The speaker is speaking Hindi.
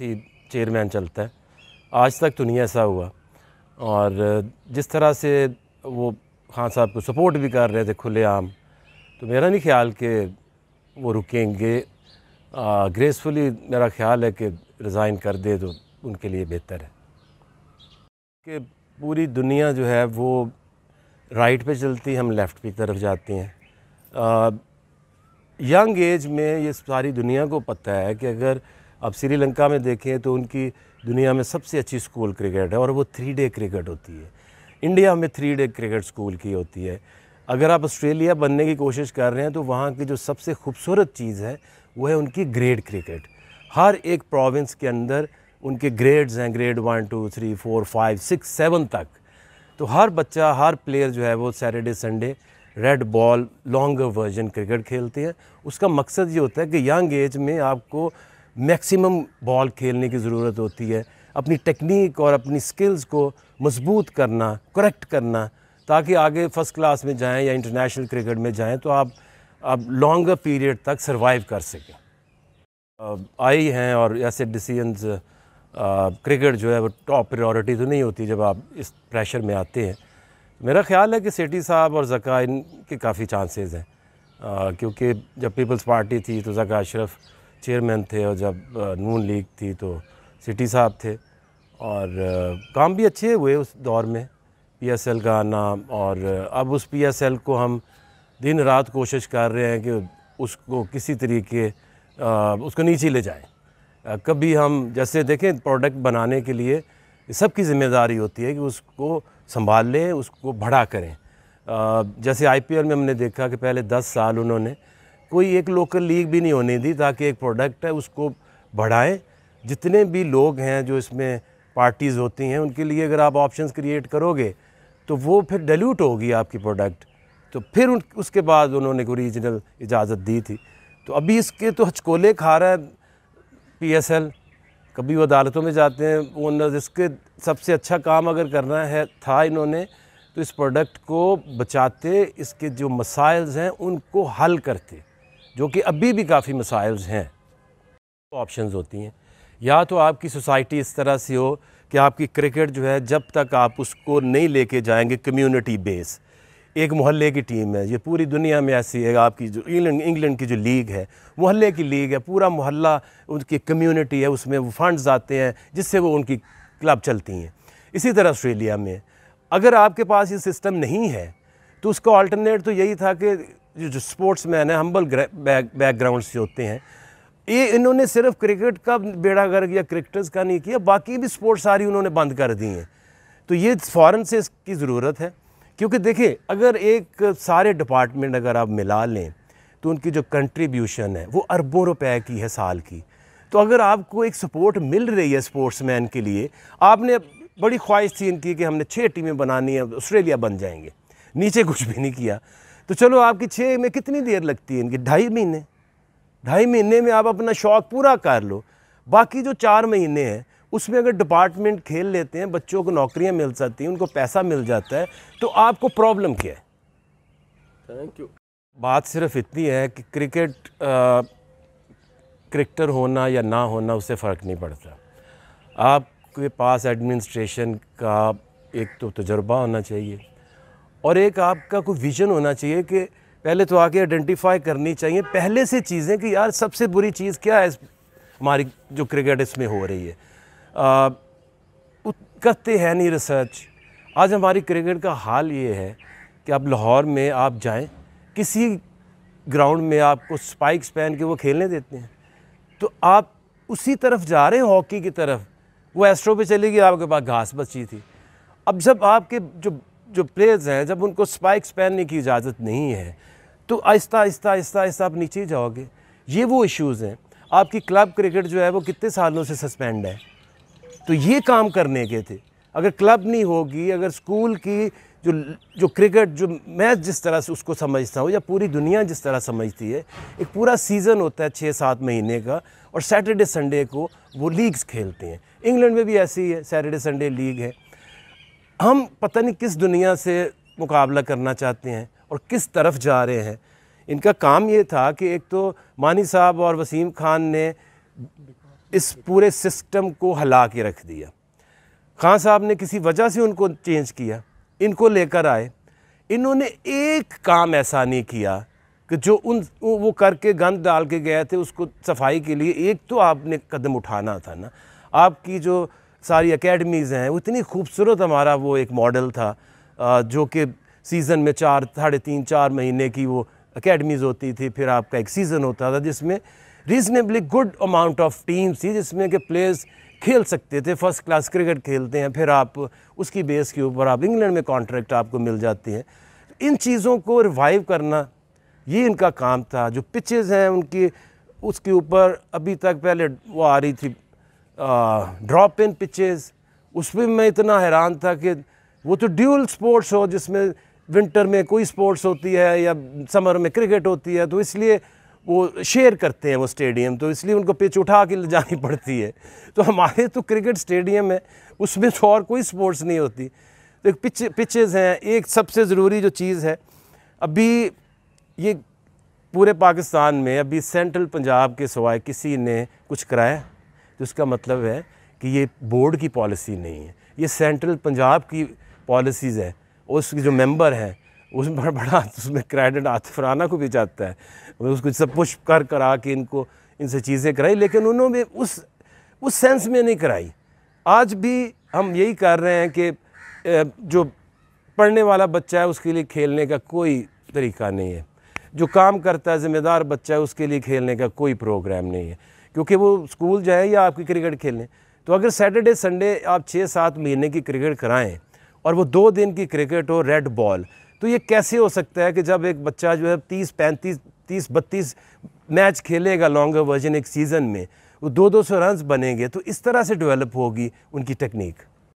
थी चेयरमैन चलता है आज तक तो नहीं ऐसा हुआ और जिस तरह से वो खान साहब को सपोर्ट भी कर रहे थे खुलेआम तो मेरा नहीं ख्याल कि वो रुकेंगे ग्रेसफुली मेरा ख्याल है कि रिज़ाइन कर दे तो उनके लिए बेहतर है कि पूरी दुनिया जो है वो राइट पे चलती हम लेफ़्ट की तरफ जाती हैं यंग एज में ये सारी दुनिया को पता है कि अगर अब श्रीलंका में देखें तो उनकी दुनिया में सबसे अच्छी स्कूल क्रिकेट है और वो थ्री डे क्रिकेट होती है इंडिया में थ्री डे क्रिकेट स्कूल की होती है अगर आप ऑस्ट्रेलिया बनने की कोशिश कर रहे हैं तो वहाँ की जो सबसे खूबसूरत चीज़ है वो है उनकी ग्रेड क्रिकेट हर एक प्रोविंस के अंदर उनके ग्रेड्स हैं grade one two three four five six seven तक तो हर बच्चा हर प्लेयर जो है वो Saturday Sunday red ball longer version cricket खेलते हैं उसका मकसद ये होता है कि यंग एज में आपको मैक्सिमम बॉल खेलने की ज़रूरत होती है अपनी टेक्निक और अपनी स्किल्स को मजबूत करना करेक्ट करना ताकि आगे फ़र्स्ट क्लास में जाएं या इंटरनेशनल क्रिकेट में जाएं तो आप आप लॉन्गर पीरियड तक सर्वाइव कर सकें आई हैं और ऐसे डिसीजंस क्रिकेट जो है वो टॉप प्रायोरिटी तो नहीं होती जब आप इस प्रेशर में आते हैं मेरा ख्याल है कि सेठी साहब और जका इनके काफ़ी चांसेस हैं क्योंकि जब पीपल्स पार्टी थी तो जका अशरफ़ चेयरमैन थे और जब नून लीग थी तो सिटी साहब थे और काम भी अच्छे हुए उस दौर में पीएसएल का आना और अब उस पीएसएल को हम दिन रात कोशिश कर रहे हैं कि उसको किसी तरीके उसको नीचे ले जाएं कभी हम जैसे देखें प्रोडक्ट बनाने के लिए सबकी ज़िम्मेदारी होती है कि उसको संभाल लें उसको बढ़ा करें जैसे आईपीएल में हमने देखा कि पहले 10 साल उन्होंने कोई एक लोकल लीग भी नहीं होने दी ताकि एक प्रोडक्ट है उसको बढ़ाएं जितने भी लोग हैं जो इसमें पार्टीज़ होती हैं उनके लिए अगर आप ऑप्शंस क्रिएट करोगे तो वो फिर डल्यूट होगी आपकी प्रोडक्ट तो फिर उन उसके बाद उन्होंने को रीजनल इजाज़त दी थी तो अभी इसके तो हचकोले खा रहा है पी कभी वो अदालतों में जाते हैं ओनर्स इसके सबसे अच्छा काम अगर करना है था इन्होंने तो इस प्रोडक्ट को बचाते इसके जो मसाइल्स हैं उनको हल करते जो कि अभी भी काफ़ी मसाइल हैं ऑप्शंस तो होती हैं या तो आपकी सोसाइटी इस तरह से हो कि आपकी क्रिकेट जो है जब तक आप उसको नहीं लेके जाएंगे कम्युनिटी बेस एक मोहल्ले की टीम है ये पूरी दुनिया में ऐसी है आपकी जो इंग्लैंड इंग्लैंड की जो लीग है मोहल्ले की लीग है पूरा मोहल्ला उनकी कम्युनिटी है उसमें वो फंड्स आते हैं जिससे वो उनकी क्लब चलती हैं इसी तरह ऑस्ट्रेलिया में अगर आपके पास ये सिस्टम नहीं है तो उसका ऑल्टरनेट तो यही था कि जो स्पोर्ट्स मैन है हम्बल बैकग्राउंड से होते हैं ये इन्होंने सिर्फ क्रिकेट का बेड़ा गर्क या क्रिकेटर्स का नहीं किया बाकी भी स्पोर्ट्स सारी उन्होंने बंद कर दी हैं तो ये फ़ौरन से इसकी ज़रूरत है क्योंकि देखिए अगर एक सारे डिपार्टमेंट अगर आप मिला लें तो उनकी जो कंट्रीब्यूशन है वो अरबों रुपए की है साल की तो अगर आपको एक सपोर्ट मिल रही है स्पोर्ट्स मैन के लिए आपने बड़ी ख्वाहिश थी इनकी कि हमने छः टीमें बनानी है ऑस्ट्रेलिया बन जाएंगे नीचे कुछ भी नहीं किया तो चलो आपकी छः में कितनी देर लगती है इनकी ढाई महीने ढाई महीने में आप अपना शौक़ पूरा कर लो बाकी जो चार महीने हैं उसमें अगर डिपार्टमेंट खेल लेते हैं बच्चों को नौकरियां मिल जाती हैं उनको पैसा मिल जाता है तो आपको प्रॉब्लम क्या है थैंक यू बात सिर्फ इतनी है कि क्रिकेट आ, क्रिकेटर होना या ना होना उससे फ़र्क नहीं पड़ता आपके पास एडमिनिस्ट्रेशन का एक तो तजर्बा होना चाहिए और एक आपका कोई विजन होना चाहिए कि पहले तो आके आइडेंटिफाई करनी चाहिए पहले से चीज़ें कि यार सबसे बुरी चीज़ क्या है हमारी जो क्रिकेट इसमें हो रही है करते हैं नहीं रिसर्च आज हमारी क्रिकेट का हाल ये है कि आप लाहौर में आप जाएं किसी ग्राउंड में आपको स्पाइक्स पहन के वो खेलने देते हैं तो आप उसी तरफ जा रहे हैं हॉकी की तरफ वो एस्ट्रो पे चली गई आपके पास घास बची थी अब जब आपके जो जो प्लेयर्स हैं जब उनको स्पाइक्स पहनने की इजाज़त नहीं है तो आहिस्ता आहिस्ता आहिस्ता आहिस्ता आप नीचे ही जाओगे ये वो इश्यूज़ हैं आपकी क्लब क्रिकेट जो है वो कितने सालों से सस्पेंड है तो ये काम करने के थे अगर क्लब नहीं होगी अगर स्कूल की जो जो क्रिकेट जो मैच जिस तरह से उसको समझता हूँ या पूरी दुनिया जिस तरह समझती है एक पूरा सीज़न होता है छः सात महीने का और सैटरडे संडे को वो लीग्स खेलते हैं इंग्लैंड में भी ऐसी ही है सैटरडे संडे लीग है हम पता नहीं किस दुनिया से मुकाबला करना चाहते हैं और किस तरफ जा रहे हैं इनका काम ये था कि एक तो मानी साहब और वसीम खान ने इस पूरे सिस्टम को हिला के रख दिया खान साहब ने किसी वजह से उनको चेंज किया इनको लेकर आए इन्होंने एक काम ऐसा नहीं किया कि जो उन वो करके गंद डाल के गए थे उसको सफाई के लिए एक तो आपने कदम उठाना था ना आपकी जो सारी अकेडमीज़ हैं उतनी खूबसूरत हमारा वो एक मॉडल था जो कि सीज़न में चार साढ़े तीन चार महीने की वो अकेडमीज़ होती थी फिर आपका एक सीज़न होता था जिसमें reasonably good amount of teams थी जिसमें कि प्लेयर्स खेल सकते थे फर्स्ट क्लास क्रिकेट खेलते हैं फिर आप उसकी बेस के ऊपर आप इंग्लैंड में कॉन्ट्रैक्ट आपको मिल जाती हैं इन चीज़ों को रिवाइव करना ये इनका काम था जो पिचेज़ हैं उनकी उसके ऊपर अभी तक पहले वो आ रही थी ड्रॉप इन पिचेस उस पर मैं इतना हैरान था कि वो तो ड्यूल स्पोर्ट्स हो जिसमें विंटर में कोई स्पोर्ट्स होती है या समर में क्रिकेट होती है तो इसलिए वो शेयर करते हैं वो स्टेडियम तो इसलिए उनको पिच उठा के ले जानी पड़ती है तो हमारे तो क्रिकेट स्टेडियम है उसमें तो और कोई स्पोर्ट्स नहीं होती तो एक पिच पिचेज़ हैं एक सबसे ज़रूरी जो चीज़ है अभी ये पूरे पाकिस्तान में अभी सेंट्रल पंजाब के सवाए किसी ने कुछ कराया तो इसका मतलब है कि ये बोर्ड की पॉलिसी नहीं है ये सेंट्रल पंजाब की पॉलिसीज़ है उसके जो मेंबर हैं उसमें बड़ा बड़ा उसमें क्रेडिट आतफराना को भी जाता है मतलब उसको सब पुश कर करा के इनको इनसे चीज़ें कराई लेकिन उन्होंने उस उस सेंस में नहीं कराई आज भी हम यही कर रहे हैं कि जो पढ़ने वाला बच्चा है उसके लिए खेलने का कोई तरीका नहीं है जो काम करता है ज़िम्मेदार बच्चा है उसके लिए खेलने का कोई प्रोग्राम नहीं है क्योंकि वो स्कूल जाएँ या आपकी क्रिकेट खेलें तो अगर सैटरडे संडे आप छः सात महीने की क्रिकेट कराएँ और वो दो दिन की क्रिकेट हो रेड बॉल तो ये कैसे हो सकता है कि जब एक बच्चा जो है तीस पैंतीस तीस बत्तीस मैच खेलेगा लॉन्गर वर्जन एक सीज़न में वो दो दो सौ रन बनेंगे तो इस तरह से डेवलप होगी उनकी टेक्निक